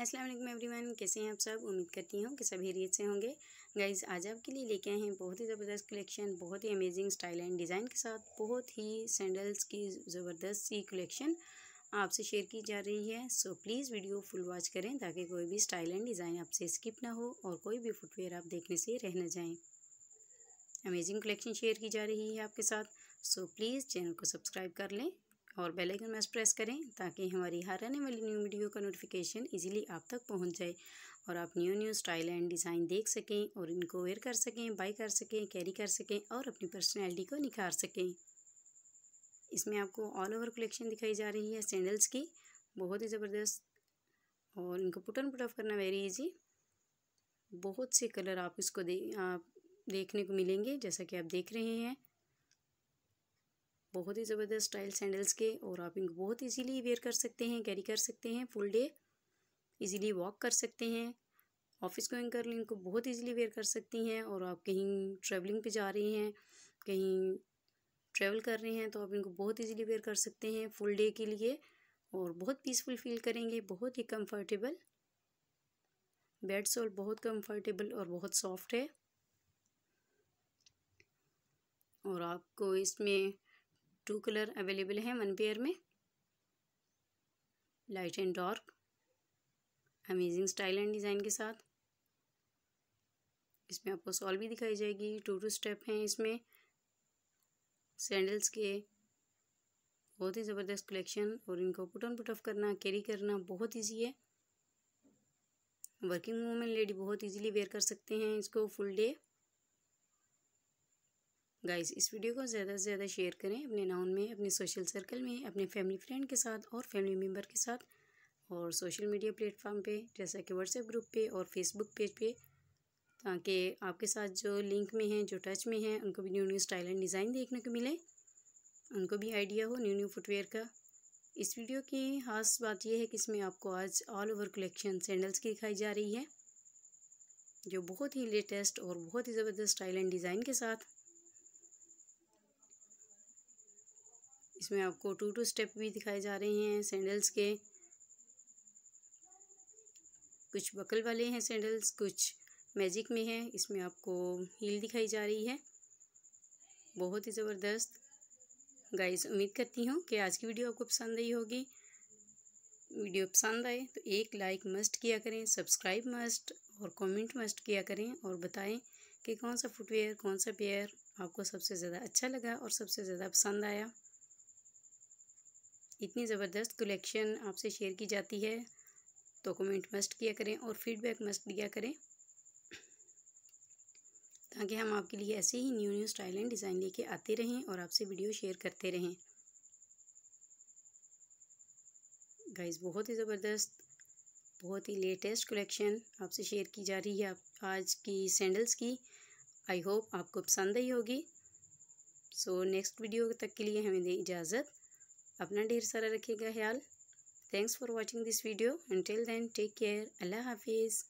Aslam everyone कैसे हैं आप सब उम्मीद करती हूँ कि सब हेरियत से होंगे गाइज आज आपके लिए लेके आए हैं बहुत ही ज़बरदस्त कलेक्शन बहुत ही अमेजिंग स्टाइल एंड डिज़ाइन के साथ बहुत ही सैंडल्स की ज़बरदस्त सी कलेक्शन आपसे शेयर की जा रही है so please video full watch करें ताकि कोई भी स्टाइल एंड डिज़ाइन आपसे स्किप ना हो और कोई भी फुटवेयर आप देखने से रह ना जाएँ अमेजिंग कलेक्शन शेयर की जा रही है आपके साथ सो प्लीज़ चैनल को सब्सक्राइब कर लें और बेल आइकन मैस प्रेस करें ताकि हमारी हर आने वाली न्यू वीडियो का नोटिफिकेशन इजीली आप तक पहुंच जाए और आप new new style and design देख सकें और इनको वेयर कर सकें बाई कर सकें कैरी कर सकें और अपनी पर्सनैलिटी को निखार सकें इसमें आपको ऑल ओवर कलेक्शन दिखाई जा रही है सैंडल्स की बहुत ही ज़बरदस्त और इनको पुटन पुट ऑफ करना वेरी ईजी बहुत से कलर आप इसको दे आप देखने को मिलेंगे जैसा कि आप देख रहे हैं बहुत ही ज़बरदस्त स्टाइल सैंडल्स के और आप इनको बहुत इजीली वेयर कर सकते हैं कैरी कर सकते हैं फुल डे इजीली वॉक कर सकते हैं ऑफिस गोइंग कर लें इनको बहुत इजीली वेयर कर सकती हैं और आप कहीं ट्रैवलिंग पे जा रही हैं कहीं ट्रैवल कर रहे हैं तो आप इनको बहुत इजीली वेयर कर सकते हैं फुल डे के लिए और बहुत पीसफुल फील करेंगे बहुत ही कम्फर्टेबल बेड सोल बहुत कम्फर्टेबल और बहुत सॉफ्ट है और आपको इसमें टू कलर अवेलेबल है वन पेयर में light and dark amazing style and design के साथ इसमें आपको सॉल भी दिखाई जाएगी टू टू स्टेप हैं इसमें सैंडल्स के बहुत ही ज़बरदस्त कलेक्शन और इनको पुट ऑन पुट ऑफ करना कैरी करना बहुत ईजी है वर्किंग वूमेन लेडी बहुत इजीली वेयर कर सकते हैं इसको फुल डे गाइस इस वीडियो को ज़्यादा से ज़्यादा शेयर करें अपने नाउन में अपने सोशल सर्कल में अपने फैमिली फ्रेंड के साथ और फैमिली मेम्बर के साथ और सोशल मीडिया प्लेटफॉर्म पे जैसा कि व्हाट्सएप ग्रुप पे और फेसबुक पेज पे ताकि आपके साथ जो लिंक में हैं जो टच में हैं उनको भी new new style and design देखने को मिले उनको भी आइडिया हो न्यू न्यू फुटवेयर का इस वीडियो की खास बात यह है कि इसमें आपको आज ऑल ओवर कलेक्शन सैंडल्स की दिखाई जा रही है जो बहुत ही लेटेस्ट और बहुत ही ज़बरदस्त स्टाइल एंड डिज़ाइन के साथ इसमें आपको टू टू स्टेप भी दिखाए जा रहे हैं सैंडल्स के कुछ बकल वाले हैं सैंडल्स कुछ मैजिक में है इसमें आपको हील दिखाई जा रही है बहुत ही ज़बरदस्त गाइस उम्मीद करती हूँ कि आज की वीडियो आपको पसंद आई होगी वीडियो पसंद आए तो एक लाइक मस्ट किया करें सब्सक्राइब मस्ट और कमेंट मस्ट किया करें और बताएं कि कौन सा फुटवेयर कौन सा पेयर आपको सबसे ज़्यादा अच्छा लगा और सबसे ज़्यादा पसंद आया इतनी ज़बरदस्त कलेक्शन आपसे शेयर की जाती है तो कमेंट मस्ट किया करें और फीडबैक मस्ट दिया करें ताकि हम आपके लिए ऐसे ही new new style and design लेके आते रहें और आपसे वीडियो शेयर करते रहें गाइस बहुत ही ज़बरदस्त बहुत ही लेटेस्ट कलेक्शन आपसे शेयर की जा रही है आज की सैंडल्स की आई होप आपको पसंद आई होगी सो नेक्स्ट वीडियो तक के लिए हमें दें इजाज़त अपना ढेर सारा रखिएगा ख्याल thanks for watching this video and till then take care अल्लाह हाफिज़